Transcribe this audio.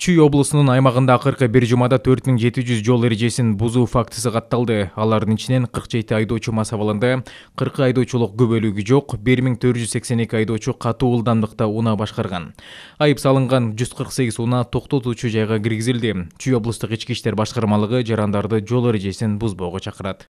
чүй облусунун аймагында акыркы бир жумада төрт миң жети жүз жол эрежесин бузуу фактысы катталды алардын ичинен кырк жети айдоочу абалында кырк айдоочулук күбөлүгү жок бир миң төрт жүз сексен эки айдоочу катуу ылдамдыкта унаа башкарган айып салынган жүз кырк сегиз унаа токтотуучу жайга киргизилди чүй облустук ички иштер жарандарды жол эрежесин бузбоого чакырат